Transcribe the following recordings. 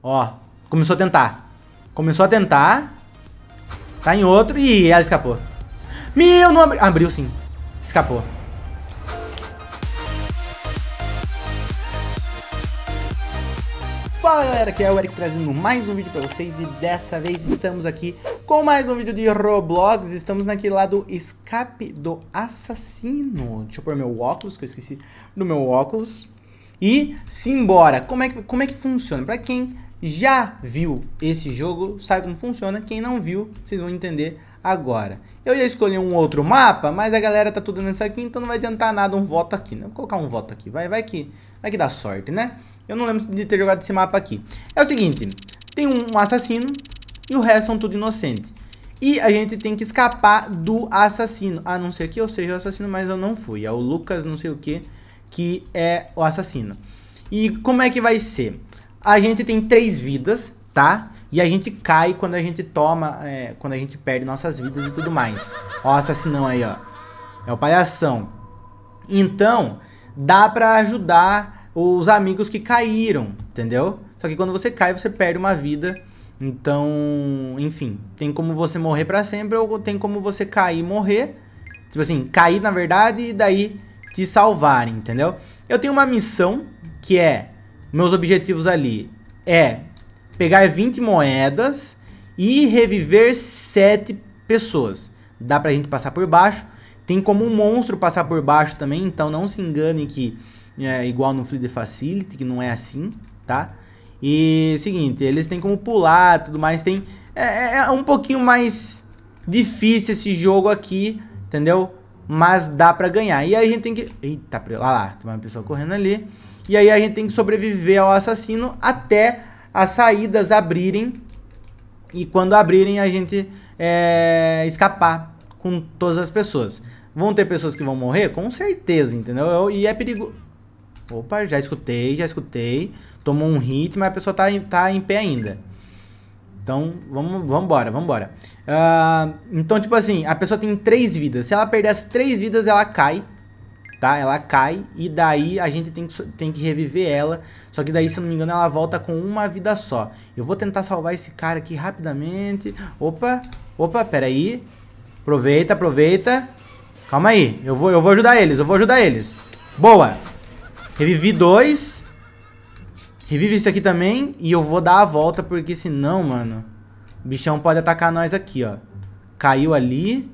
Ó, começou a tentar. Começou a tentar. Tá em outro e ela escapou. Meu, não abriu. abriu sim. Escapou. Fala galera, aqui é o Eric trazendo mais um vídeo pra vocês e dessa vez estamos aqui com mais um vídeo de Roblox Estamos naquele lado escape do assassino Deixa eu pôr meu óculos, que eu esqueci do meu óculos e simbora. Como é que, como é que funciona? Para quem já viu esse jogo, sabe como funciona. Quem não viu, vocês vão entender agora. Eu ia escolher um outro mapa, mas a galera tá tudo nessa aqui, então não vai adiantar nada um voto aqui, né? Vou colocar um voto aqui, vai, vai que, vai que dá sorte, né? Eu não lembro de ter jogado esse mapa aqui. É o seguinte, tem um assassino e o resto são tudo inocente. E a gente tem que escapar do assassino, a não ser que eu seja o assassino, mas eu não fui. É o Lucas não sei o que, que é o assassino. E como é que vai ser? A gente tem três vidas, tá? E a gente cai quando a gente toma, é, quando a gente perde nossas vidas e tudo mais. Ó, o assassinão aí, ó. É o palhação. Então, dá para ajudar os amigos que caíram, entendeu? Só que quando você cai, você perde uma vida. Então, enfim, tem como você morrer para sempre ou tem como você cair e morrer. Tipo assim, cair na verdade e daí te salvarem, entendeu? Eu tenho uma missão que é meus objetivos ali é pegar 20 moedas e reviver 7 pessoas. Dá pra gente passar por baixo. Tem como um monstro passar por baixo também, então não se engane que é igual no Fleet Facility, que não é assim, tá? E seguinte, eles têm como pular, tudo mais, tem é, é, é um pouquinho mais difícil esse jogo aqui, entendeu? mas dá para ganhar. E aí a gente tem que. Eita, lá lá, tem uma pessoa correndo ali. E aí a gente tem que sobreviver ao assassino até as saídas abrirem. E quando abrirem, a gente é, escapar com todas as pessoas. Vão ter pessoas que vão morrer? Com certeza, entendeu? E é perigo. Opa, já escutei, já escutei. Tomou um hit, mas a pessoa tá, tá em pé ainda. Então, vamos, vamos embora, vamos embora. Uh, ah, então, tipo assim, a pessoa tem três vidas. Se ela perder as três vidas, ela cai, tá? Ela cai e daí a gente tem que, tem que reviver ela. Só que daí, se eu não me engano, ela volta com uma vida só. Eu vou tentar salvar esse cara aqui rapidamente. Opa, opa, peraí. Aproveita, aproveita. Calma aí, eu vou, eu vou ajudar eles, eu vou ajudar eles. Boa. Revivi dois. Revive isso aqui também e eu vou dar a volta, porque senão, mano, o bichão pode atacar nós aqui, ó. Caiu ali.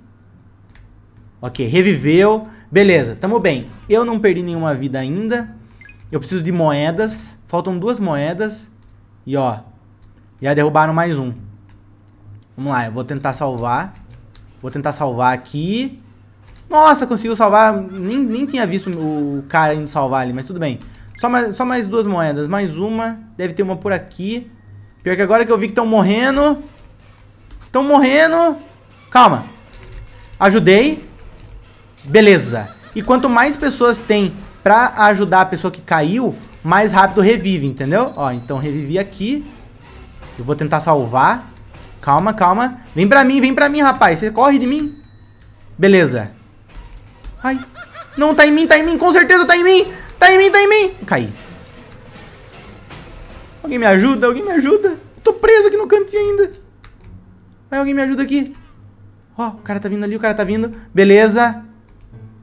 Ok, reviveu. Beleza, tamo bem. Eu não perdi nenhuma vida ainda. Eu preciso de moedas. Faltam duas moedas. E ó, já derrubaram mais um. Vamos lá, eu vou tentar salvar. Vou tentar salvar aqui. Nossa, conseguiu salvar. Nem, nem tinha visto o cara indo salvar ali, mas tudo bem. Só mais, só mais duas moedas. Mais uma. Deve ter uma por aqui. Pior que agora que eu vi que estão morrendo. Estão morrendo. Calma. Ajudei. Beleza. E quanto mais pessoas tem pra ajudar a pessoa que caiu, mais rápido revive, entendeu? Ó, então revivi aqui. Eu vou tentar salvar. Calma, calma. Vem pra mim, vem pra mim, rapaz. Você corre de mim. Beleza. Ai. Não, tá em mim, tá em mim. Com certeza tá em mim. Tá em mim, tá em mim! Caí. Alguém me ajuda, alguém me ajuda. tô preso aqui no cantinho ainda. Vai, alguém me ajuda aqui. Ó, oh, o cara tá vindo ali, o cara tá vindo. Beleza.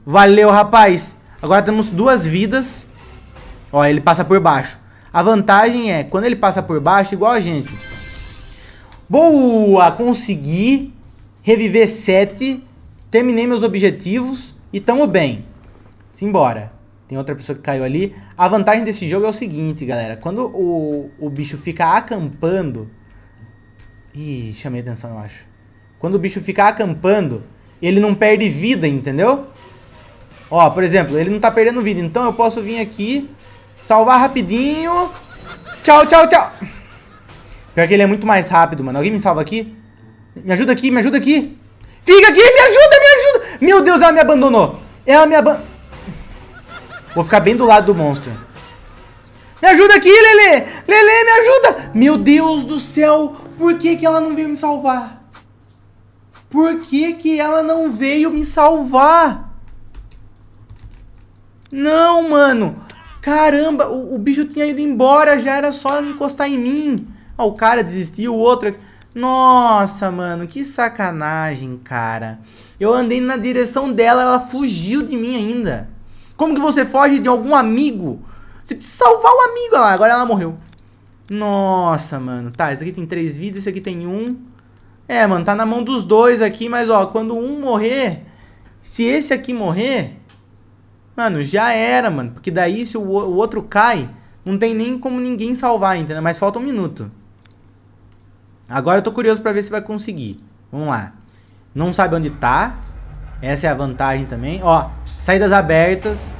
Valeu, rapaz. Agora temos duas vidas. Ó, oh, ele passa por baixo. A vantagem é, quando ele passa por baixo, igual a gente. Boa! Consegui reviver sete. Terminei meus objetivos e tamo bem. Simbora. Tem outra pessoa que caiu ali. A vantagem desse jogo é o seguinte, galera. Quando o, o bicho fica acampando... Ih, chamei atenção, eu acho. Quando o bicho fica acampando, ele não perde vida, entendeu? Ó, por exemplo, ele não tá perdendo vida. Então eu posso vir aqui, salvar rapidinho. Tchau, tchau, tchau. Pior que ele é muito mais rápido, mano. Alguém me salva aqui? Me ajuda aqui, me ajuda aqui. Fica aqui, me ajuda, me ajuda. Meu Deus, ela me abandonou. Ela me abandonou. Vou ficar bem do lado do monstro. Me ajuda aqui, Lele! Lele, me ajuda! Meu Deus do céu! Por que, que ela não veio me salvar? Por que, que ela não veio me salvar? Não, mano! Caramba, o, o bicho tinha ido embora, já era só encostar em mim. Ó, ah, o cara desistiu, o outro... Nossa, mano, que sacanagem, cara. Eu andei na direção dela, ela fugiu de mim ainda. Como que você foge de algum amigo? Você precisa salvar o amigo lá. Agora ela morreu. Nossa, mano. Tá, esse aqui tem três vidas, esse aqui tem um. É, mano, tá na mão dos dois aqui, mas ó, quando um morrer, se esse aqui morrer, mano, já era, mano. Porque daí se o, o outro cai, não tem nem como ninguém salvar, entendeu? Mas falta um minuto. Agora eu tô curioso pra ver se vai conseguir. Vamos lá. Não sabe onde tá. Essa é a vantagem também. Ó, Saídas abertas.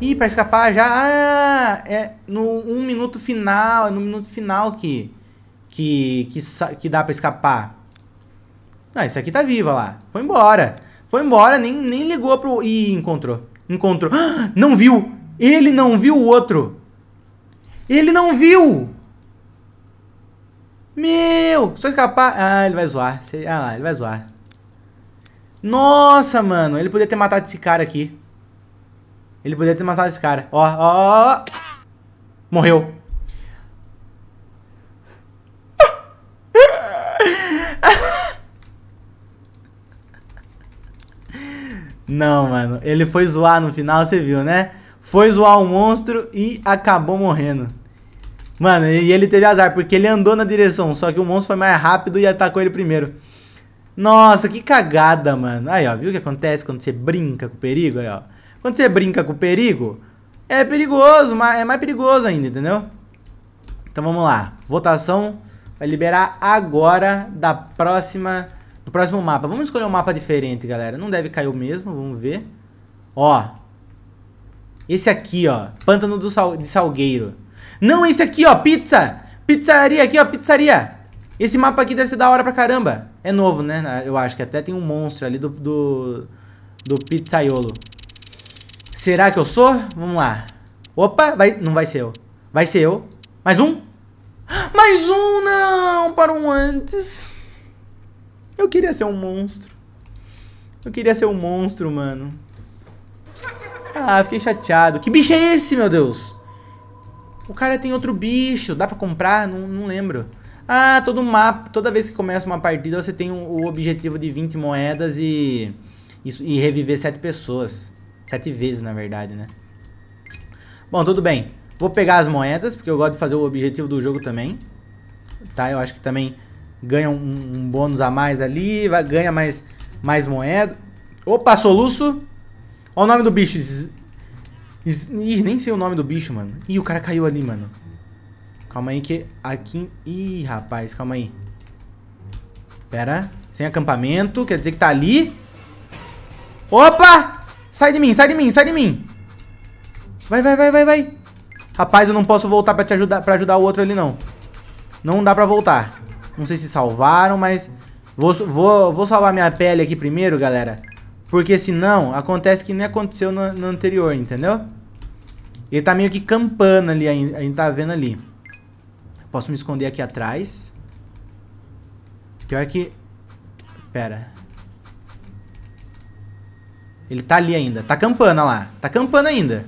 Ih, pra escapar já. Ah, é no um minuto final. É no minuto final que. Que, que, que dá pra escapar. Ah, esse aqui tá viva lá. Foi embora. Foi embora, nem, nem ligou pro. Ih, encontrou. Encontrou. Ah, não viu! Ele não viu o outro! Ele não viu! Meu! Só escapar. Ah, ele vai zoar. Ah lá, ele vai zoar. Nossa, mano. Ele poderia ter matado esse cara aqui. Ele poderia ter matado esse cara. Ó, ó, ó. Morreu. Não, mano. Ele foi zoar no final, você viu, né? Foi zoar o monstro e acabou morrendo. Mano, e ele teve azar, porque ele andou na direção, só que o monstro foi mais rápido e atacou ele primeiro. Nossa, que cagada, mano. Aí, ó, viu o que acontece quando você brinca com o perigo? Aí, ó. Quando você brinca com o perigo, é perigoso, mas é mais perigoso ainda, entendeu? Então vamos lá. Votação vai liberar agora da próxima do próximo mapa. Vamos escolher um mapa diferente, galera. Não deve cair o mesmo, vamos ver. Ó. Esse aqui, ó. Pântano do sal, de Salgueiro. Não, esse aqui, ó. Pizza. Pizzaria aqui, ó. Pizzaria. Esse mapa aqui deve ser da hora pra caramba. É novo, né? Eu acho que até tem um monstro ali do... Do, do pizzaiolo. Será que eu sou? Vamos lá. Opa, vai, não vai ser eu. Vai ser eu. Mais um? Mais um, não! Para um antes. Eu queria ser um monstro. Eu queria ser um monstro, mano. Ah, fiquei chateado. Que bicho é esse, meu Deus? O cara tem outro bicho. Dá pra comprar? Não, não lembro. Ah, todo mapa, toda vez que começa uma partida, você tem o objetivo de 20 moedas e, e, e reviver 7 pessoas. 7 vezes, na verdade, né? Bom, tudo bem. Vou pegar as moedas, porque eu gosto de fazer o objetivo do jogo também. Tá? Eu acho que também ganha um, um bônus a mais ali, vai, ganha mais, mais moeda. Opa, soluço! Olha o nome do bicho. Ih, nem sei o nome do bicho, mano. Ih, o cara caiu ali, mano. Calma aí que aqui... Ih, rapaz, calma aí. Pera. Sem acampamento, quer dizer que tá ali. Opa! Sai de mim, sai de mim, sai de mim. Vai, vai, vai, vai, vai. Rapaz, eu não posso voltar pra, te ajudar, pra ajudar o outro ali, não. Não dá pra voltar. Não sei se salvaram, mas... Vou, vou, vou salvar minha pele aqui primeiro, galera. Porque senão, acontece que nem aconteceu no, no anterior, entendeu? Ele tá meio que campando ali, a gente tá vendo ali. Posso me esconder aqui atrás. Pior que... Pera. Ele tá ali ainda. Tá campando, lá. Tá campando ainda.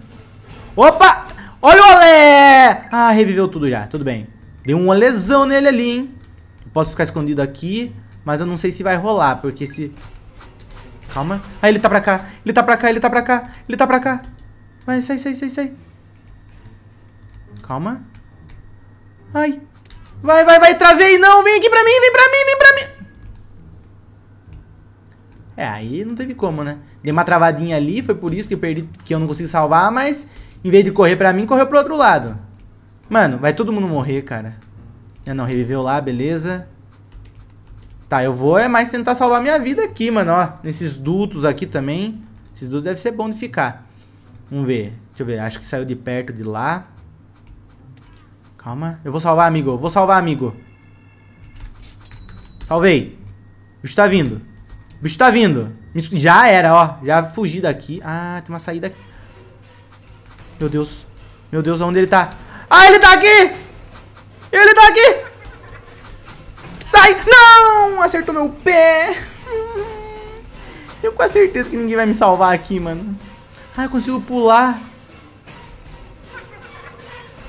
Opa! Olha o olé! Ah, reviveu tudo já. Tudo bem. Deu um lesão nele ali, hein? posso ficar escondido aqui, mas eu não sei se vai rolar, porque se... Calma. Ah, ele tá pra cá. Ele tá pra cá, ele tá pra cá. Ele tá pra cá. Vai, sai, sai, sai, sai. Calma. Ai. Vai, vai, vai, travei, não. Vem aqui pra mim, vem pra mim, vem pra mim. É, aí não teve como, né? Dei uma travadinha ali, foi por isso que eu perdi, que eu não consegui salvar, mas em vez de correr pra mim, correu pro outro lado. Mano, vai todo mundo morrer, cara. Ah, não, reviveu lá, beleza. Tá, eu vou é mais tentar salvar minha vida aqui, mano, ó. Nesses dutos aqui também. Esses dutos devem ser bom de ficar. Vamos ver. Deixa eu ver, acho que saiu de perto de lá. Calma. Eu vou salvar, amigo. Eu vou salvar, amigo. Salvei. O bicho tá vindo. O bicho tá vindo. Já era, ó. Já fugi daqui. Ah, tem uma saída aqui. Meu Deus. Meu Deus, aonde ele tá? Ah, ele tá aqui! Ele tá aqui! Sai! Não! Acertou meu pé! Tenho quase certeza que ninguém vai me salvar aqui, mano. Ah, eu consigo pular.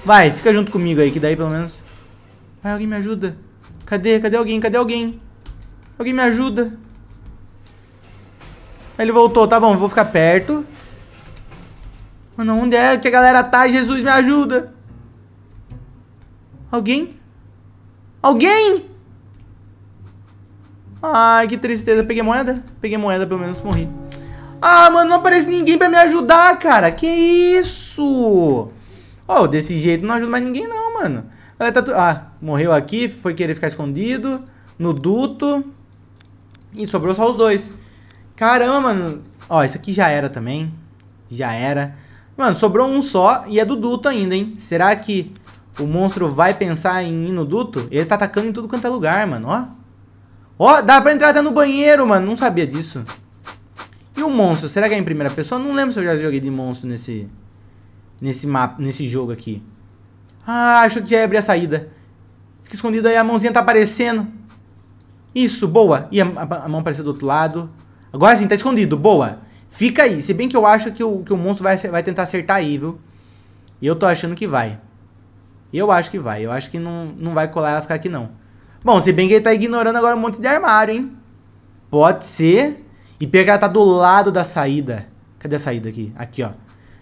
Vai, fica junto comigo aí, que daí pelo menos... Vai, alguém me ajuda. Cadê? Cadê alguém? Cadê alguém? Alguém me ajuda. Ele voltou. Tá bom, vou ficar perto. Mano, onde é que a galera tá? Jesus, me ajuda. Alguém? Alguém? Ai, que tristeza. Peguei moeda? Peguei moeda, pelo menos morri. Ah, mano, não aparece ninguém pra me ajudar, cara. Que isso? Ó, oh, desse jeito não ajuda mais ninguém não, mano. Tá ah, morreu aqui, foi querer ficar escondido. No duto. E sobrou só os dois. Caramba, mano. Ó, isso aqui já era também. Já era. Mano, sobrou um só e é do duto ainda, hein? Será que o monstro vai pensar em ir no duto? Ele tá atacando em tudo quanto é lugar, mano, ó. Ó, dá pra entrar até no banheiro, mano. Não sabia disso. E o monstro, será que é em primeira pessoa? Não lembro se eu já joguei de monstro nesse nesse mapa, nesse jogo aqui. Ah, achou que já ia abrir a saída. Fica escondido aí, a mãozinha tá aparecendo. Isso, boa. E a, a, a mão apareceu do outro lado. Agora sim, tá escondido, boa. Fica aí, se bem que eu acho que o, que o monstro vai, vai tentar acertar aí, viu? E eu tô achando que vai. Eu acho que vai, eu acho que não, não vai colar ela ficar aqui não. Bom, se bem que ele tá ignorando agora um monte de armário, hein? Pode ser. E pega ela tá do lado da saída. Cadê a saída aqui? Aqui, ó.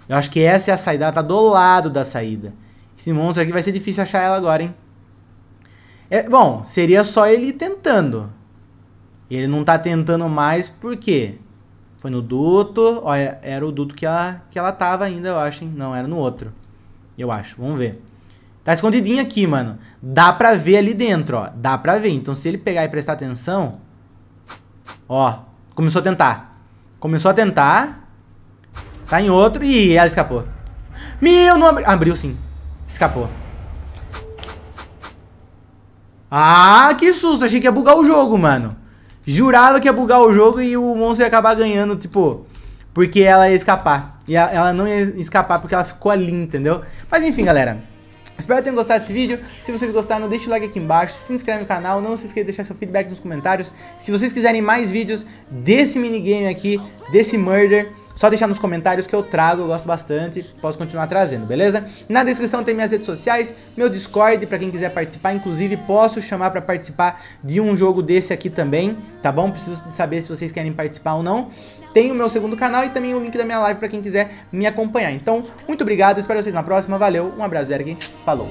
Eu acho que essa é a saída, ela tá do lado da saída. Esse monstro aqui vai ser difícil achar ela agora, hein? É, bom, seria só ele tentando. Ele não tá tentando mais, por quê? Foi no duto, ó, é, era o duto que ela, que ela tava ainda, eu acho, hein? Não, era no outro. Eu acho, vamos ver. Tá escondidinho aqui, mano. Dá pra ver ali dentro, ó. Dá pra ver. Então, se ele pegar e prestar atenção... Ó, começou a tentar. Começou a tentar. Tá em outro e ela escapou. Meu, não abriu. Abriu sim. Escapou. Ah, que susto. Achei que ia bugar o jogo, mano. Jurava que ia bugar o jogo e o monstro ia acabar ganhando, tipo... Porque ela ia escapar. E ela não ia escapar porque ela ficou ali, entendeu? Mas enfim, galera. Espero que tenham gostado desse vídeo. Se vocês gostaram, deixa o like aqui embaixo, se inscreve no canal, não se esqueça de deixar seu feedback nos comentários. Se vocês quiserem mais vídeos desse minigame aqui, desse murder, só deixar nos comentários que eu trago, eu gosto bastante, posso continuar trazendo, beleza? Na descrição tem minhas redes sociais, meu Discord para quem quiser participar, inclusive posso chamar para participar de um jogo desse aqui também, tá bom? Preciso saber se vocês querem participar ou não. Tem o meu segundo canal e também o link da minha live para quem quiser me acompanhar. Então, muito obrigado, espero vocês na próxima, valeu, um abraço, Erg, falou!